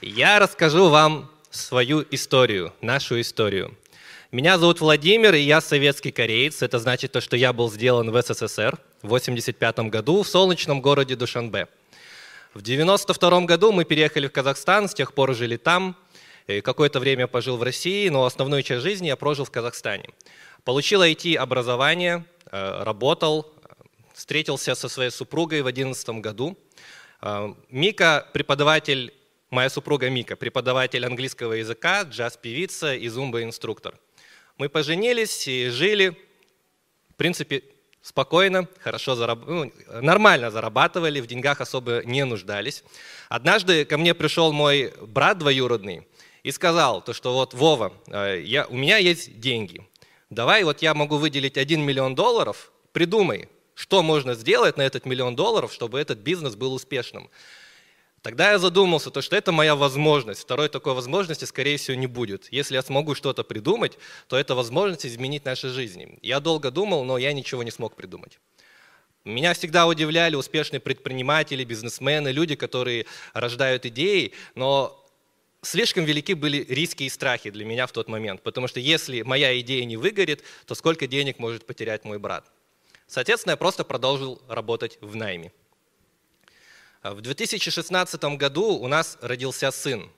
Я расскажу вам свою историю, нашу историю. Меня зовут Владимир, и я советский кореец. Это значит то, что я был сделан в СССР в 1985 году в солнечном городе Душанбе. В 1992 году мы переехали в Казахстан, с тех пор жили там. Какое-то время пожил в России, но основную часть жизни я прожил в Казахстане. Получил IT-образование, э, работал, встретился со своей супругой в 2011 году. Э, Мика – преподаватель Моя супруга Мика, преподаватель английского языка, джаз-певица и зумба-инструктор. Мы поженились и жили, в принципе, спокойно, хорошо зараб... ну, нормально зарабатывали, в деньгах особо не нуждались. Однажды ко мне пришел мой брат двоюродный и сказал, то, что вот Вова, э, я, у меня есть деньги, давай вот я могу выделить 1 миллион долларов, придумай, что можно сделать на этот миллион долларов, чтобы этот бизнес был успешным. Тогда я задумался, то, что это моя возможность. Второй такой возможности, скорее всего, не будет. Если я смогу что-то придумать, то это возможность изменить наши жизни. Я долго думал, но я ничего не смог придумать. Меня всегда удивляли успешные предприниматели, бизнесмены, люди, которые рождают идеи, но слишком велики были риски и страхи для меня в тот момент, потому что если моя идея не выгорит, то сколько денег может потерять мой брат? Соответственно, я просто продолжил работать в найме. В 2016 году у нас родился сын.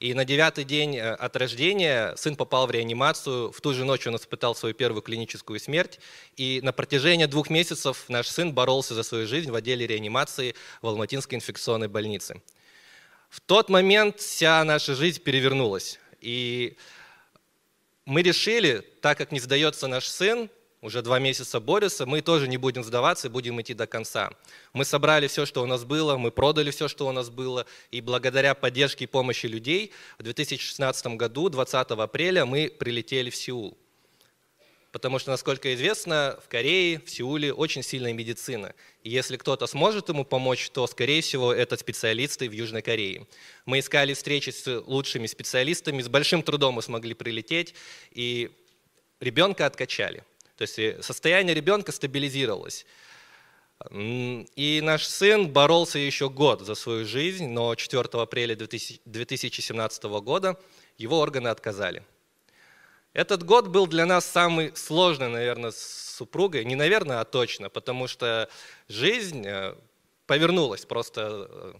И на девятый день э, от рождения сын попал в реанимацию. В ту же ночь он испытал свою первую клиническую смерть. И на протяжении двух месяцев наш сын боролся за свою жизнь в отделе реанимации в Алматинской инфекционной больнице. В тот момент вся наша жизнь перевернулась. И мы решили, так как не сдается наш сын, уже два месяца борются, мы тоже не будем сдаваться и будем идти до конца. Мы собрали все, что у нас было, мы продали все, что у нас было, и благодаря поддержке и помощи людей в 2016 году, 20 апреля, мы прилетели в Сеул. Потому что, насколько известно, в Корее, в Сеуле очень сильная медицина. И если кто-то сможет ему помочь, то, скорее всего, это специалисты в Южной Корее. Мы искали встречи с лучшими специалистами, с большим трудом мы смогли прилететь, и ребенка откачали – то есть состояние ребенка стабилизировалось. И наш сын боролся еще год за свою жизнь, но 4 апреля 2017 года его органы отказали. Этот год был для нас самый сложный, наверное, с супругой. Не наверное, а точно, потому что жизнь э, повернулась просто э,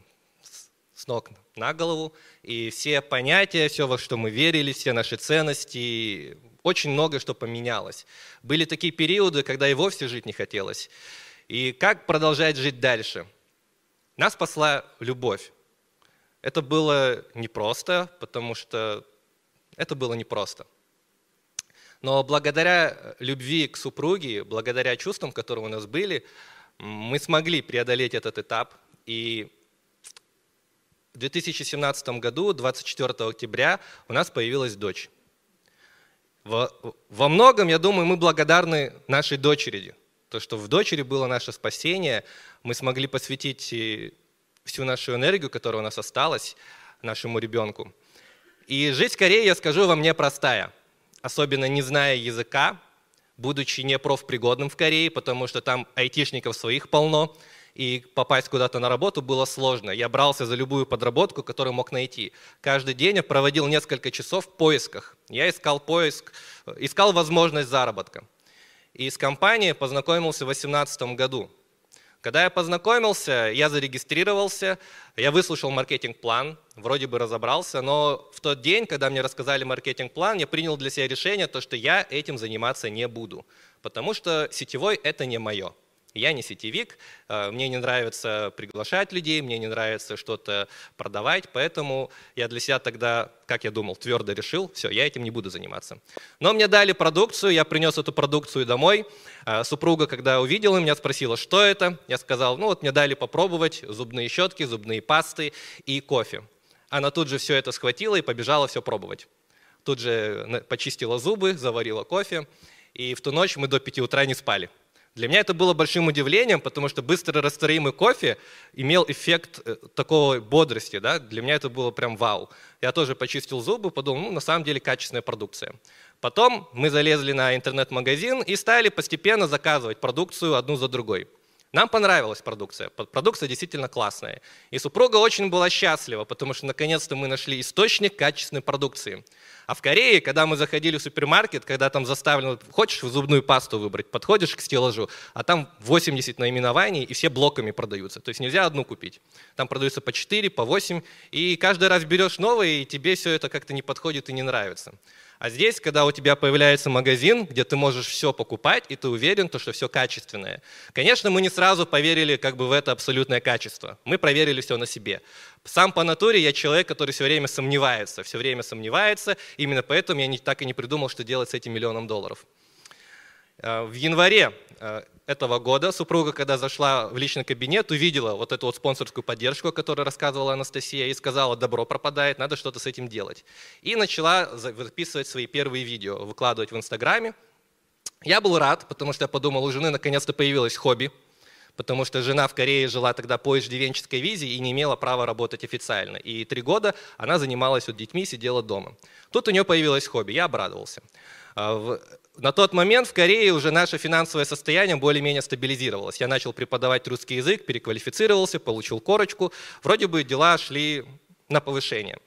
с ног на голову, и все понятия, все, во что мы верили, все наши ценности очень много что поменялось. Были такие периоды, когда и вовсе жить не хотелось. И как продолжать жить дальше? Нас спасла любовь. Это было непросто, потому что это было непросто. Но благодаря любви к супруге, благодаря чувствам, которые у нас были, мы смогли преодолеть этот этап. И в 2017 году, 24 октября, у нас появилась дочь. Во, во многом, я думаю, мы благодарны нашей дочери. То, что в дочери было наше спасение, мы смогли посвятить всю нашу энергию, которая у нас осталась, нашему ребенку. И жизнь Кореи, я скажу вам, непростая. Особенно не зная языка, будучи не профпригодным в Корее, потому что там айтишников своих полно – и попасть куда-то на работу было сложно. Я брался за любую подработку, которую мог найти. Каждый день я проводил несколько часов в поисках. Я искал поиск, искал возможность заработка. И с компанией познакомился в 2018 году. Когда я познакомился, я зарегистрировался, я выслушал маркетинг-план, вроде бы разобрался, но в тот день, когда мне рассказали маркетинг-план, я принял для себя решение, то, что я этим заниматься не буду, потому что сетевой – это не мое. Я не сетевик, э, мне не нравится приглашать людей, мне не нравится что-то продавать, поэтому я для себя тогда, как я думал, твердо решил, все, я этим не буду заниматься. Но мне дали продукцию, я принес эту продукцию домой. Э, супруга, когда увидела меня, спросила, что это. Я сказал, ну вот мне дали попробовать зубные щетки, зубные пасты и кофе. Она тут же все это схватила и побежала все пробовать. Тут же э, почистила зубы, заварила кофе. И в ту ночь мы до 5 утра не спали. Для меня это было большим удивлением, потому что быстро растворимый кофе имел эффект э, такого бодрости. Да? Для меня это было прям вау. Я тоже почистил зубы, подумал, ну, на самом деле качественная продукция. Потом мы залезли на интернет-магазин и стали постепенно заказывать продукцию одну за другой. Нам понравилась продукция. Продукция действительно классная. И супруга очень была счастлива, потому что наконец-то мы нашли источник качественной продукции. А в Корее, когда мы заходили в супермаркет, когда там заставлено, хочешь зубную пасту выбрать, подходишь к стеллажу, а там 80 наименований, и все блоками продаются. То есть нельзя одну купить. Там продаются по 4, по 8, и каждый раз берешь новые, и тебе все это как-то не подходит и не нравится. А здесь, когда у тебя появляется магазин, где ты можешь все покупать, и ты уверен, что все качественное. Конечно, мы не сразу поверили как бы в это абсолютное качество. Мы проверили все на себе. Сам по натуре я человек, который все время сомневается, все время сомневается. Именно поэтому я не, так и не придумал, что делать с этим миллионом долларов. Э, в январе э, этого года супруга, когда зашла в личный кабинет, увидела вот эту вот спонсорскую поддержку, о которой рассказывала Анастасия, и сказала, добро пропадает, надо что-то с этим делать. И начала записывать свои первые видео, выкладывать в Инстаграме. Я был рад, потому что я подумал, у жены наконец-то появилось хобби, потому что жена в Корее жила тогда по иждивенческой визе и не имела права работать официально. И три года она занималась вот детьми, сидела дома. Тут у нее появилось хобби, я обрадовался. Э, на тот момент в Корее уже наше финансовое состояние более-менее стабилизировалось. Я начал преподавать русский язык, переквалифицировался, получил корочку. Вроде бы дела шли на повышение.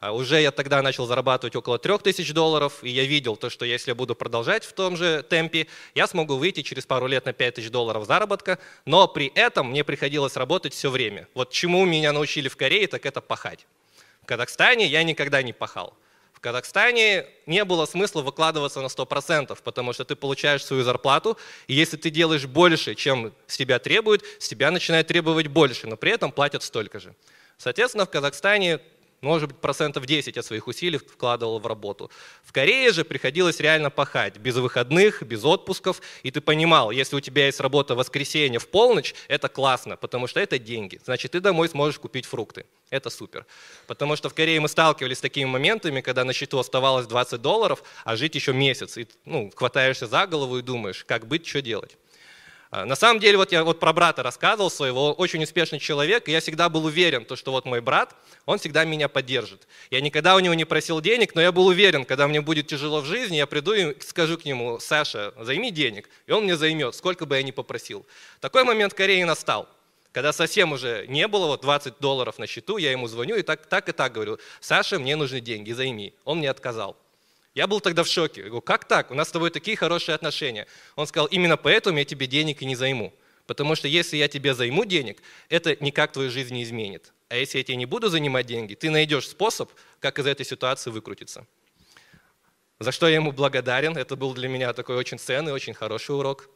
А уже я тогда начал зарабатывать около 3000 долларов, и я видел то, что если я буду продолжать в том же темпе, я смогу выйти через пару лет на 5000 долларов заработка, но при этом мне приходилось работать все время. Вот чему меня научили в Корее, так это пахать. В Казахстане я никогда не пахал. В Казахстане не было смысла выкладываться на 100%, потому что ты получаешь свою зарплату, и если ты делаешь больше, чем с тебя требуют, с тебя начинают требовать больше, но при этом платят столько же. Соответственно, в Казахстане может быть, процентов 10 от своих усилий вкладывал в работу. В Корее же приходилось реально пахать, без выходных, без отпусков, и ты понимал, если у тебя есть работа в воскресенье в полночь, это классно, потому что это деньги, значит, ты домой сможешь купить фрукты. Это супер. Потому что в Корее мы сталкивались с такими моментами, когда на счету оставалось 20 долларов, а жить еще месяц. И ну, хватаешься за голову и думаешь, как быть, что делать. А, на самом деле, вот я вот про брата рассказывал своего, он очень успешный человек, и я всегда был уверен, то, что вот мой брат, он всегда меня поддержит. Я никогда у него не просил денег, но я был уверен, когда мне будет тяжело в жизни, я приду и скажу к нему, Саша, займи денег, и он мне займет, сколько бы я ни попросил. Такой момент в Корее настал – когда совсем уже не было, вот 20 долларов на счету, я ему звоню и так, так и так говорю, Саша, мне нужны деньги, займи. Он мне отказал. Я был тогда в шоке. Я говорю, как так? У нас с тобой такие хорошие отношения. Он сказал, именно поэтому я тебе денег и не займу. Потому что если я тебе займу денег, это никак твою жизнь не изменит. А если я тебе не буду занимать деньги, ты найдешь способ, как из этой ситуации выкрутиться. За что я ему благодарен. Это был для меня такой очень ценный, очень хороший урок.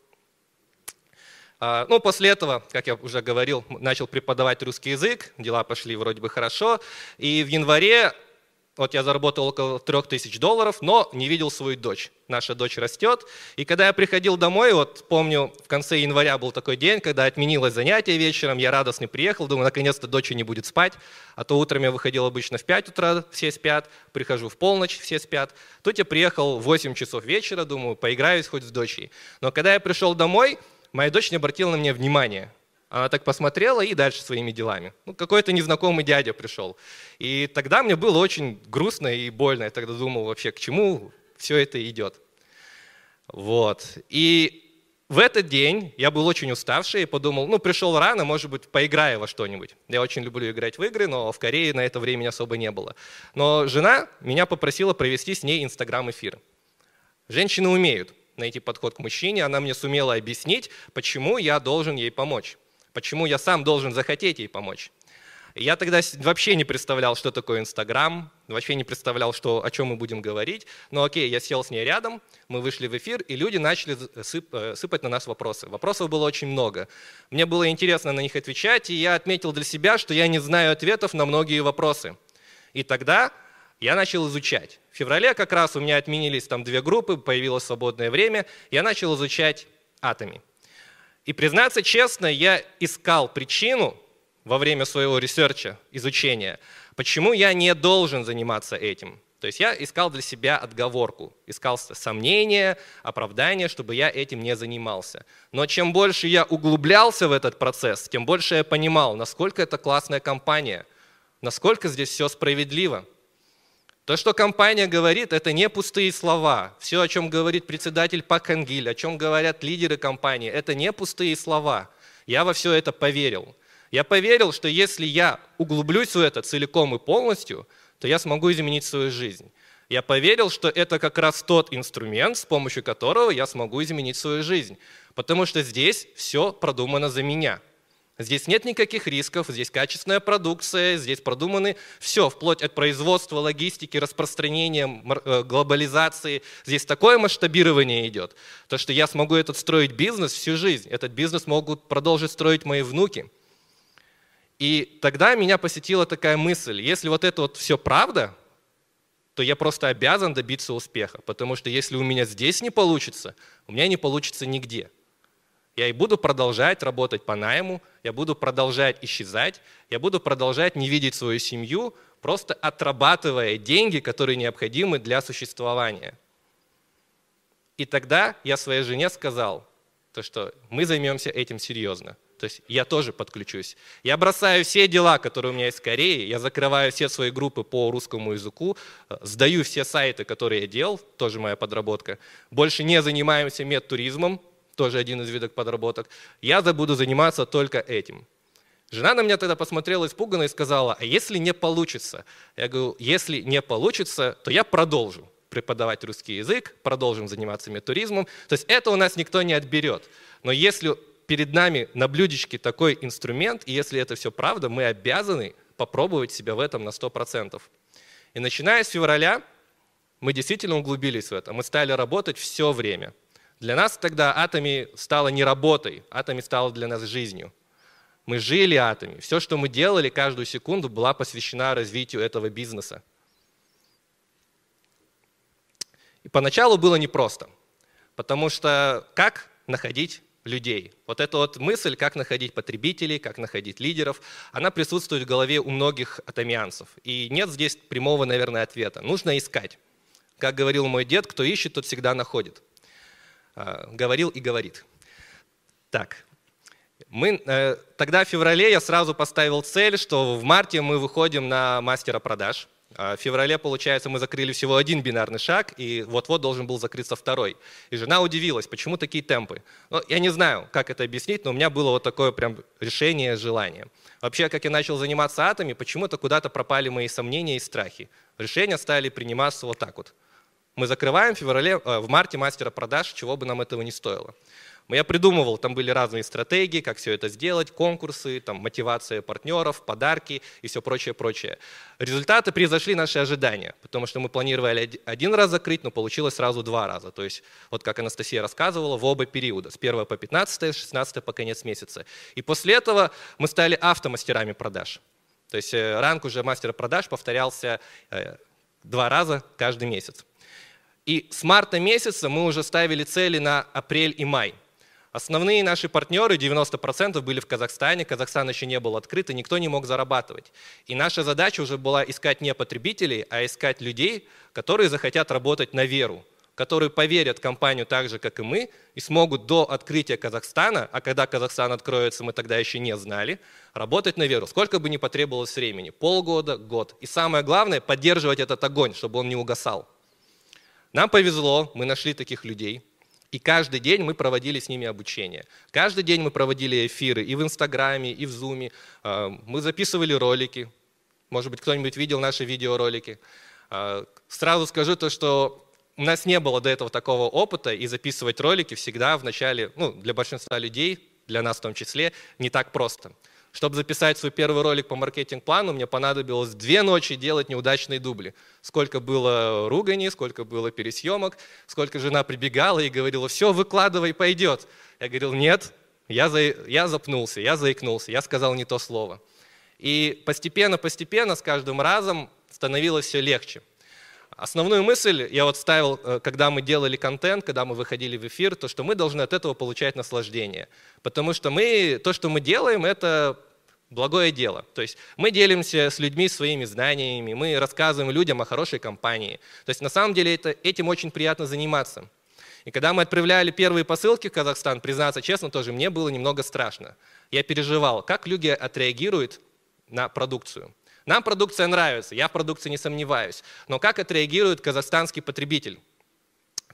А, ну, после этого, как я уже говорил, начал преподавать русский язык, дела пошли вроде бы хорошо. И в январе вот я заработал около 3000 долларов, но не видел свою дочь. Наша дочь растет. И когда я приходил домой, вот помню, в конце января был такой день, когда отменилось занятие вечером, я радостно приехал, думаю, наконец-то дочь не будет спать. А то утром я выходил обычно в 5 утра, все спят, прихожу в полночь, все спят. Тут я приехал в 8 часов вечера, думаю, поиграюсь хоть с дочей. Но когда я пришел домой, моя дочь не обратила на меня внимания. Она так посмотрела и дальше своими делами. Ну, какой-то незнакомый дядя пришел. И тогда мне было очень грустно и больно. Я тогда думал вообще, к чему все это идет. Вот. И в этот день я был очень уставший и подумал, ну, пришел рано, может быть, поиграю во что-нибудь. Я очень люблю играть в игры, но в Корее на это времени особо не было. Но жена меня попросила провести с ней инстаграм-эфир. Женщины умеют найти подход к мужчине, она мне сумела объяснить, почему я должен ей помочь, почему я сам должен захотеть ей помочь. Я тогда вообще не представлял, что такое Инстаграм, вообще не представлял, что, о чем мы будем говорить. Но окей, я сел с ней рядом, мы вышли в эфир, и люди начали э, сып, э, сыпать на нас вопросы. Вопросов было очень много. Мне было интересно на них отвечать, и я отметил для себя, что я не знаю ответов на многие вопросы. И тогда я начал изучать. В феврале как раз у меня отменились там две группы, появилось свободное время. Я начал изучать атоми. И признаться честно, я искал причину во время своего ресерча, изучения, почему я не должен заниматься этим. То есть я искал для себя отговорку, искал сомнения, оправдания, чтобы я этим не занимался. Но чем больше я углублялся в этот процесс, тем больше я понимал, насколько это классная компания, насколько здесь все справедливо – то, что компания говорит, это не пустые слова. Все, о чем говорит председатель Пак Ангиль, о чем говорят лидеры компании, это не пустые слова. Я во все это поверил. Я поверил, что если я углублюсь в это целиком и полностью, то я смогу изменить свою жизнь. Я поверил, что это как раз тот инструмент, с помощью которого я смогу изменить свою жизнь. Потому что здесь все продумано за меня – Здесь нет никаких рисков, здесь качественная продукция, здесь продуманы все, вплоть от производства, логистики, распространения, э, глобализации. Здесь такое масштабирование идет, то что я смогу этот строить бизнес всю жизнь, этот бизнес могут продолжить строить мои внуки. И тогда меня посетила такая мысль, если вот это вот все правда, то я просто обязан добиться успеха, потому что если у меня здесь не получится, у меня не получится нигде. Я и буду продолжать работать по найму, я буду продолжать исчезать, я буду продолжать не видеть свою семью, просто отрабатывая деньги, которые необходимы для существования. И тогда я своей жене сказал, то, что мы займемся этим серьезно. То есть я тоже подключусь. Я бросаю все дела, которые у меня есть в Корее, я закрываю все свои группы по русскому языку, э, сдаю все сайты, которые я делал, тоже моя подработка. Больше не занимаемся медтуризмом, тоже один из видов подработок, я буду заниматься только этим. Жена на меня тогда посмотрела испуганно и сказала, а если не получится? Я говорю, если не получится, то я продолжу преподавать русский язык, продолжим заниматься метуризмом. То есть это у нас никто не отберет. Но если перед нами на блюдечке такой инструмент, и если это все правда, мы обязаны попробовать себя в этом на 100%. И начиная с февраля мы действительно углубились в это. Мы стали работать все время – для нас тогда атоми стало не работой, атоми стало для нас жизнью. Мы жили атоми. Все, что мы делали каждую секунду, была посвящена развитию этого бизнеса. И поначалу было непросто, потому что как находить людей? Вот эта вот мысль, как находить потребителей, как находить лидеров, она присутствует в голове у многих атомианцев. И нет здесь прямого, наверное, ответа. Нужно искать. Как говорил мой дед, кто ищет, тот всегда находит. А, говорил и говорит. Так, мы, э, тогда в феврале я сразу поставил цель, что в марте мы выходим на мастера продаж. А, в феврале, получается, мы закрыли всего один бинарный шаг, и вот-вот должен был закрыться второй. И жена удивилась, почему такие темпы. Ну, я не знаю, как это объяснить, но у меня было вот такое прям решение, желание. Вообще, как я начал заниматься атоми, почему-то куда-то пропали мои сомнения и страхи. Решения стали приниматься вот так вот. Мы закрываем в феврале, э, в марте мастера продаж, чего бы нам этого не стоило. Я придумывал, там были разные стратегии, как все это сделать, конкурсы, там, мотивация партнеров, подарки и все прочее, прочее. Результаты превзошли наши ожидания, потому что мы планировали один раз закрыть, но получилось сразу два раза. То есть, вот как Анастасия рассказывала, в оба периода, с 1 по 15, с 16 по конец месяца. И после этого мы стали автомастерами продаж. То есть э, ранг уже мастера продаж повторялся э, два раза каждый месяц. И с марта месяца мы уже ставили цели на апрель и май. Основные наши партнеры, 90% были в Казахстане, Казахстан еще не был открыт, и никто не мог зарабатывать. И наша задача уже была искать не потребителей, а искать людей, которые захотят работать на веру, которые поверят в компанию так же, как и мы, и смогут до открытия Казахстана, а когда Казахстан откроется, мы тогда еще не знали, работать на веру, сколько бы ни потребовалось времени, полгода, год. И самое главное, поддерживать этот огонь, чтобы он не угасал. Нам повезло, мы нашли таких людей, и каждый день мы проводили с ними обучение. Каждый день мы проводили эфиры и в Инстаграме, и в Зуме. А, мы записывали ролики. Может быть, кто-нибудь видел наши видеоролики. А, сразу скажу то, что у нас не было до этого такого опыта, и записывать ролики всегда в начале, ну, для большинства людей, для нас в том числе, не так просто. Чтобы записать свой первый ролик по маркетинг-плану, мне понадобилось две ночи делать неудачные дубли. Сколько было руганий, сколько было пересъемок, сколько жена прибегала и говорила, все, выкладывай, пойдет. Я говорил, нет, я, за... я запнулся, я заикнулся, я сказал не то слово. И постепенно-постепенно, с каждым разом становилось все легче. Основную мысль я вот ставил, э, когда мы делали контент, когда мы выходили в эфир, то, что мы должны от этого получать наслаждение. Потому что мы, то, что мы делаем, это благое дело. То есть мы делимся с людьми своими знаниями, мы рассказываем людям о хорошей компании. То есть на самом деле это, этим очень приятно заниматься. И когда мы отправляли первые посылки в Казахстан, признаться честно, тоже мне было немного страшно. Я переживал, как люди отреагируют на продукцию. Нам продукция нравится, я в продукции не сомневаюсь. Но как отреагирует казахстанский потребитель?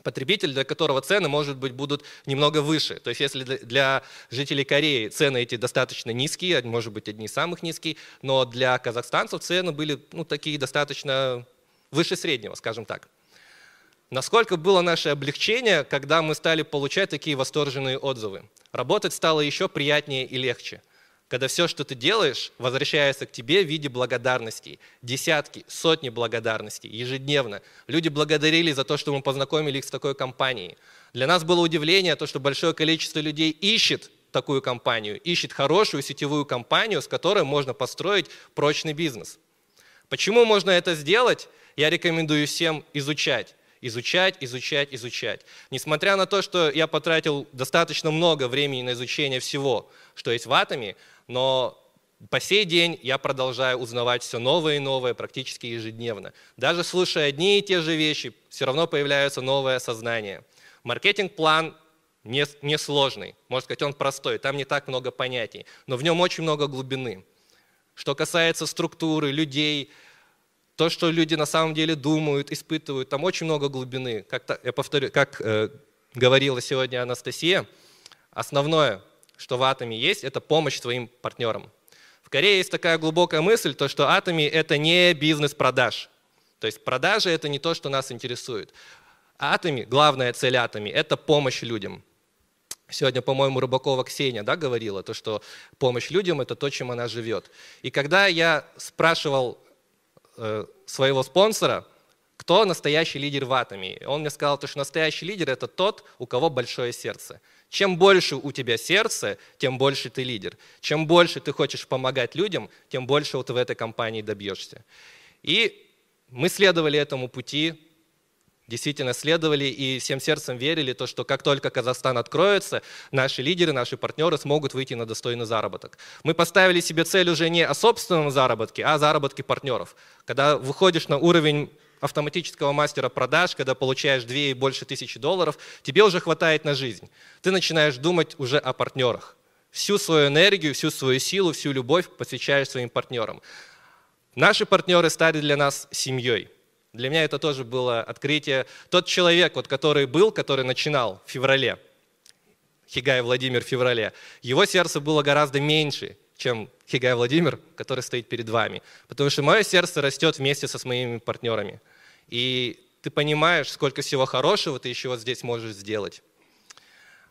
потребитель, для которого цены, может быть, будут немного выше. То есть если для жителей Кореи цены эти достаточно низкие, может быть, одни из самых низких, но для казахстанцев цены были ну, такие достаточно выше среднего, скажем так. Насколько было наше облегчение, когда мы стали получать такие восторженные отзывы? Работать стало еще приятнее и легче когда все, что ты делаешь, возвращается к тебе в виде благодарностей. Десятки, сотни благодарностей ежедневно. Люди благодарили за то, что мы познакомили их с такой компанией. Для нас было удивление то, что большое количество людей ищет такую компанию, ищет хорошую сетевую компанию, с которой можно построить прочный бизнес. Почему можно это сделать? Я рекомендую всем изучать изучать, изучать, изучать. Несмотря на то, что я потратил достаточно много времени на изучение всего, что есть в атоме, но по сей день я продолжаю узнавать все новое и новое практически ежедневно. Даже слушая одни и те же вещи, все равно появляется новое сознание. Маркетинг-план несложный, можно сказать, он простой, там не так много понятий, но в нем очень много глубины. Что касается структуры, людей, то, что люди на самом деле думают, испытывают, там очень много глубины. Как я повторю, как э, говорила сегодня Анастасия, основное что в атоме есть, это помощь своим партнерам. В Корее есть такая глубокая мысль, то, что атоми – это не бизнес продаж. То есть продажи – это не то, что нас интересует. А атоми, главная цель атоми – это помощь людям. Сегодня, по-моему, Рыбакова Ксения да, говорила, то, что помощь людям – это то, чем она живет. И когда я спрашивал э, своего спонсора, кто настоящий лидер в Атоми, он мне сказал, то, что настоящий лидер – это тот, у кого большое сердце. Чем больше у тебя сердце, тем больше ты лидер. Чем больше ты хочешь помогать людям, тем больше вот в этой компании добьешься. И мы следовали этому пути, действительно следовали и всем сердцем верили, то, что как только Казахстан откроется, наши лидеры, наши партнеры смогут выйти на достойный заработок. Мы поставили себе цель уже не о собственном заработке, а о заработке партнеров. Когда выходишь на уровень автоматического мастера продаж, когда получаешь 2 и больше тысячи долларов, тебе уже хватает на жизнь. Ты начинаешь думать уже о партнерах. Всю свою энергию, всю свою силу, всю любовь посвящаешь своим партнерам. Наши партнеры стали для нас семьей. Для меня это тоже было открытие. Тот человек, вот, который был, который начинал в феврале, Хигай Владимир в феврале, его сердце было гораздо меньше, чем Хигай Владимир, который стоит перед вами. Потому что мое сердце растет вместе со своими партнерами. И ты понимаешь, сколько всего хорошего ты еще вот здесь можешь сделать.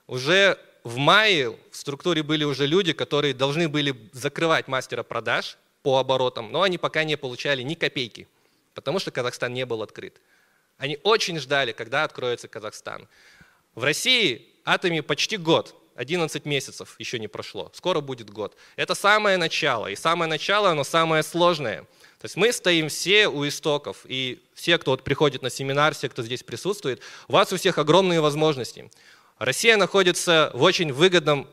Уже в мае в структуре были уже люди, которые должны были закрывать мастера продаж по оборотам, но они пока не получали ни копейки, потому что Казахстан не был открыт. Они очень ждали, когда откроется Казахстан. В России Атоми почти год, 11 месяцев еще не прошло, скоро будет год. Это самое начало, и самое начало, оно самое сложное – то есть мы стоим все у истоков, и все, кто вот приходит на семинар, все, кто здесь присутствует, у вас у всех огромные возможности. Россия находится в очень выгодном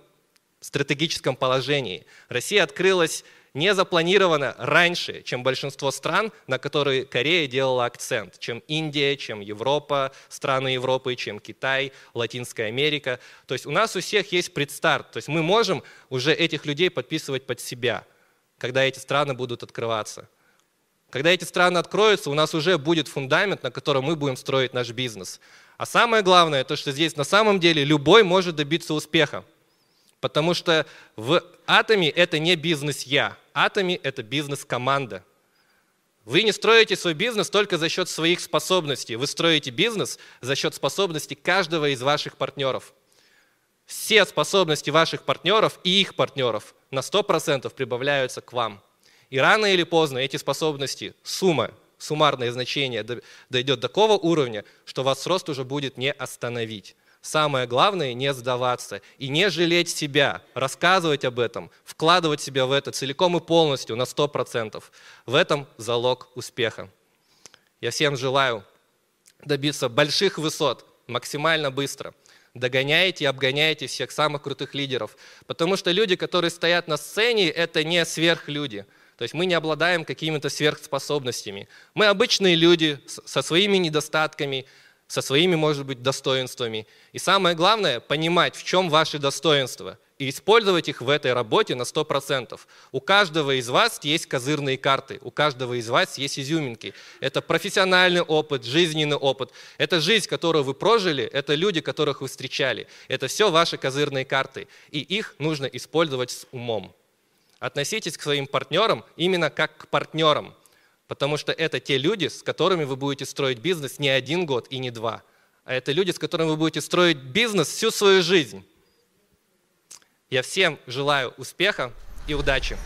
стратегическом положении. Россия открылась не запланировано раньше, чем большинство стран, на которые Корея делала акцент, чем Индия, чем Европа, страны Европы, чем Китай, Латинская Америка. То есть у нас у всех есть предстарт, то есть мы можем уже этих людей подписывать под себя, когда эти страны будут открываться. Когда эти страны откроются, у нас уже будет фундамент, на котором мы будем строить наш бизнес. А самое главное, то, что здесь на самом деле любой может добиться успеха. Потому что в атоме это не бизнес я, атоме это бизнес команда. Вы не строите свой бизнес только за счет своих способностей. Вы строите бизнес за счет способностей каждого из ваших партнеров. Все способности ваших партнеров и их партнеров на 100% прибавляются к вам – и рано или поздно эти способности, сумма, суммарное значение дойдет до такого уровня, что вас рост уже будет не остановить. Самое главное – не сдаваться и не жалеть себя, рассказывать об этом, вкладывать себя в это целиком и полностью, на 100%. В этом залог успеха. Я всем желаю добиться больших высот максимально быстро. Догоняйте и обгоняйте всех самых крутых лидеров. Потому что люди, которые стоят на сцене, это не сверхлюди – то есть мы не обладаем какими-то сверхспособностями. Мы обычные люди со своими недостатками, со своими, может быть, достоинствами. И самое главное, понимать, в чем ваши достоинства, и использовать их в этой работе на 100%. У каждого из вас есть козырные карты, у каждого из вас есть изюминки. Это профессиональный опыт, жизненный опыт. Это жизнь, которую вы прожили, это люди, которых вы встречали. Это все ваши козырные карты, и их нужно использовать с умом относитесь к своим партнерам именно как к партнерам, потому что это те люди, с которыми вы будете строить бизнес не один год и не два, а это люди, с которыми вы будете строить бизнес всю свою жизнь. Я всем желаю успеха и удачи.